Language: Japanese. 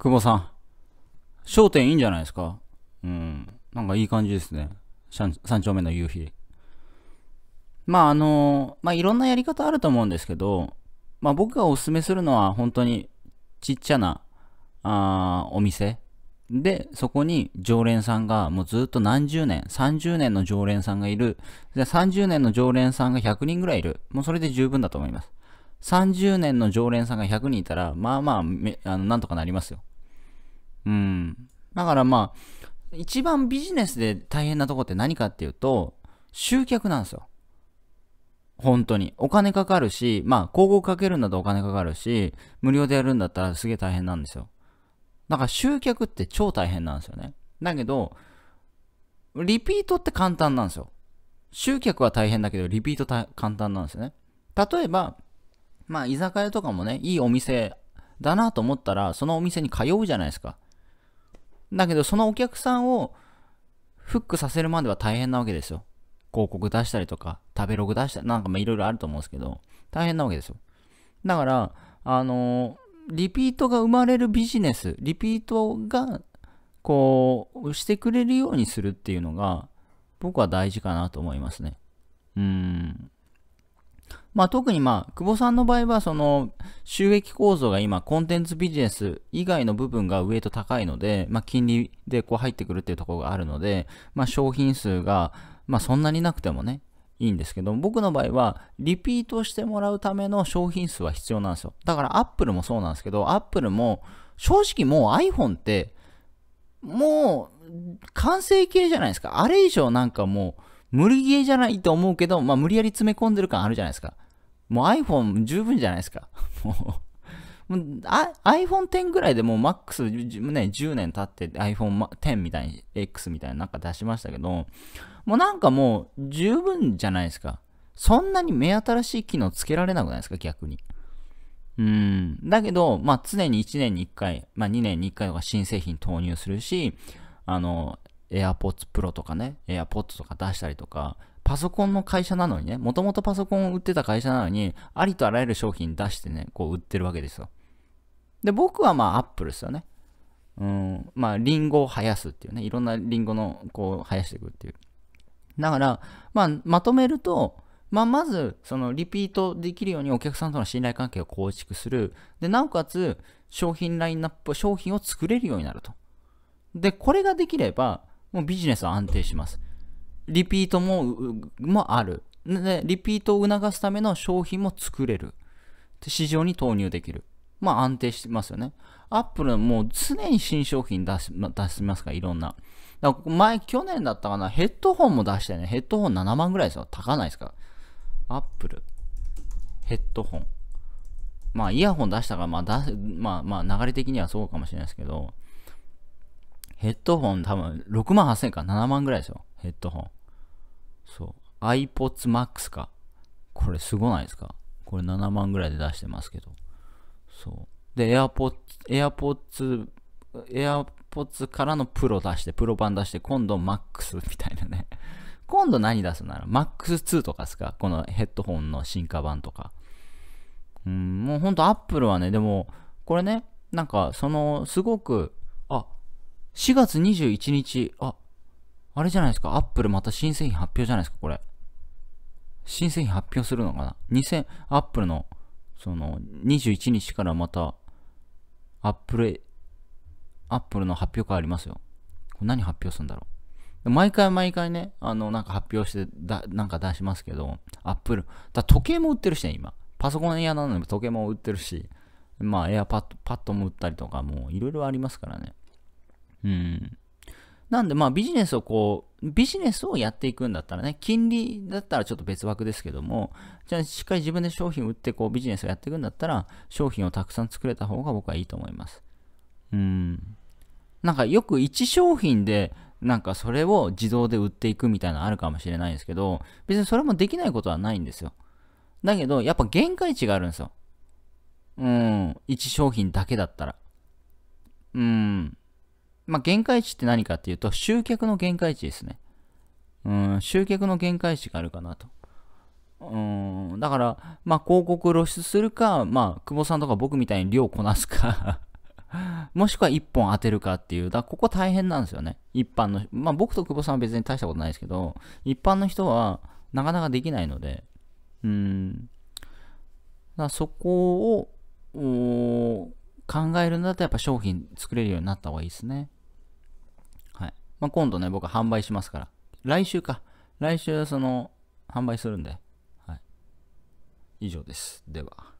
久保さん。焦点いいんじゃないですかうん。なんかいい感じですね。三丁目の夕日。まああの、まあいろんなやり方あると思うんですけど、まあ僕がおすすめするのは本当にちっちゃな、あお店。で、そこに常連さんがもうずっと何十年、30年の常連さんがいる。で、30年の常連さんが100人ぐらいいる。もうそれで十分だと思います。30年の常連さんが100人いたら、まあまあ、あのなんとかなりますよ。うん。だからまあ、一番ビジネスで大変なとこって何かっていうと、集客なんですよ。本当に。お金かかるし、まあ、広告かけるんだとお金かかるし、無料でやるんだったらすげえ大変なんですよ。だから集客って超大変なんですよね。だけど、リピートって簡単なんですよ。集客は大変だけど、リピート簡単なんですよね。例えば、まあ、居酒屋とかもね、いいお店だなと思ったら、そのお店に通うじゃないですか。だけどそのお客さんをフックさせるまでは大変なわけですよ。広告出したりとか、食べログ出したり、なんかいろいろあると思うんですけど、大変なわけですよ。だから、あのー、リピートが生まれるビジネス、リピートが、こう、してくれるようにするっていうのが、僕は大事かなと思いますね。うん。まあ、特にまあ、久保さんの場合は、その、収益構造が今、コンテンツビジネス以外の部分がウエイト高いので、まあ、金利でこう入ってくるっていうところがあるので、まあ、商品数が、まあ、そんなになくてもね、いいんですけど、僕の場合は、リピートしてもらうための商品数は必要なんですよ。だから、アップルもそうなんですけど、アップルも、正直もう iPhone って、もう、完成形じゃないですか。あれ以上なんかもう、無理ゲーじゃないと思うけど、まあ無理やり詰め込んでる感あるじゃないですか。もう iPhone 十分じゃないですか。もう、i p h o n e X ぐらいでもうマックス10年経って i p h o n e X みたいに、X みたいななんか出しましたけど、もうなんかもう十分じゃないですか。そんなに目新しい機能つけられなくないですか、逆に。うん。だけど、まあ常に1年に1回、まあ2年に1回とか新製品投入するし、あの、AirPods Pro とかね、AirPods とか出したりとか、パソコンの会社なのにね、もともとパソコンを売ってた会社なのに、ありとあらゆる商品出してね、こう売ってるわけですよ。で、僕はまあ Apple ですよね。うん、まあ、リンゴを生やすっていうね、いろんなリンゴの、こう、生やしていくっていう。だから、まあ、まとめると、まあ、まず、その、リピートできるようにお客さんとの信頼関係を構築する。で、なおかつ、商品ラインナップ、商品を作れるようになると。で、これができれば、もうビジネスは安定します。リピートも、もある。で、リピートを促すための商品も作れる。市場に投入できる。まあ安定してますよね。アップルもう常に新商品出し出しますから、いろんな。だから前、去年だったかな、ヘッドホンも出してね、ヘッドホン7万ぐらいですよ。高ないですから。アップル、ヘッドホン。まあイヤホン出したから、まあだ、まあまあ流れ的にはそうかもしれないですけど、ヘッドホン多分6万8000円か7万ぐらいですよ。ヘッドホン。そう。iPods Max か。これすごないですかこれ7万ぐらいで出してますけど。そう。で、AirPods、AirPods、AirPods からのプロ出して、プロ版出して、今度 Max みたいなね。今度何出すなら ?Max2 とかですかこのヘッドホンの進化版とか。うん、もうほんと Apple はね、でも、これね、なんかその、すごく、4月21日、あ、あれじゃないですか、アップルまた新製品発表じゃないですか、これ。新製品発表するのかな ?2000、アップルの、その、21日からまた、アップル、アップルの発表会ありますよ。これ何発表するんだろう。毎回毎回ね、あの、なんか発表して、だ、なんか出しますけど、アップル、だ時計も売ってるしね、今。パソコン屋なのに時計も売ってるし、まあ、エアパッド、パッドも売ったりとか、もういろいろありますからね。うん。なんで、まあビジネスをこう、ビジネスをやっていくんだったらね、金利だったらちょっと別枠ですけども、じゃあしっかり自分で商品を売ってこうビジネスをやっていくんだったら、商品をたくさん作れた方が僕はいいと思います。うん。なんかよく1商品で、なんかそれを自動で売っていくみたいなのあるかもしれないんですけど、別にそれもできないことはないんですよ。だけど、やっぱ限界値があるんですよ。うん。1商品だけだったら。うん。まあ、限界値って何かっていうと、集客の限界値ですね。うん、集客の限界値があるかなと。うん、だから、まあ、広告露出するか、まあ、久保さんとか僕みたいに量こなすか もしくは1本当てるかっていう、だここ大変なんですよね。一般の、まあ、僕と久保さんは別に大したことないですけど、一般の人はなかなかできないので、うん、だそこを考えるんだったらやっぱ商品作れるようになった方がいいですね。まあ、今度ね、僕販売しますから。来週か。来週、その、販売するんで。はい。以上です。では。